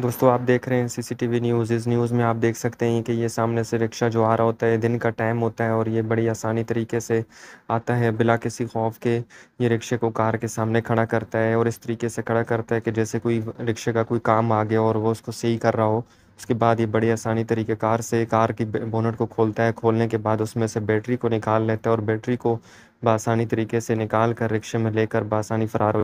दोस्तों आप देख रहे हैं सीसीटीवी न्यूज़ इस न्यूज़ में आप देख सकते हैं कि ये सामने से रिक्शा जो आ रहा होता है दिन का टाइम होता है और ये बड़ी आसानी तरीके से आता है बिला किसी खौफ के ये रिक्शे को कार के सामने खड़ा करता है और इस तरीके से खड़ा करता है कि जैसे कोई रिक्शे का कोई काम आ गया और वो उसको सही कर रहा हो उसके बाद ये बड़ी आसानी तरीके कार से कार की बोनट को खोलता है खोलने के बाद उसमें से बैटरी को निकाल लेता है और बैटरी को बासानी तरीके से निकाल कर रिक्शे में लेकर बासानी फ़रार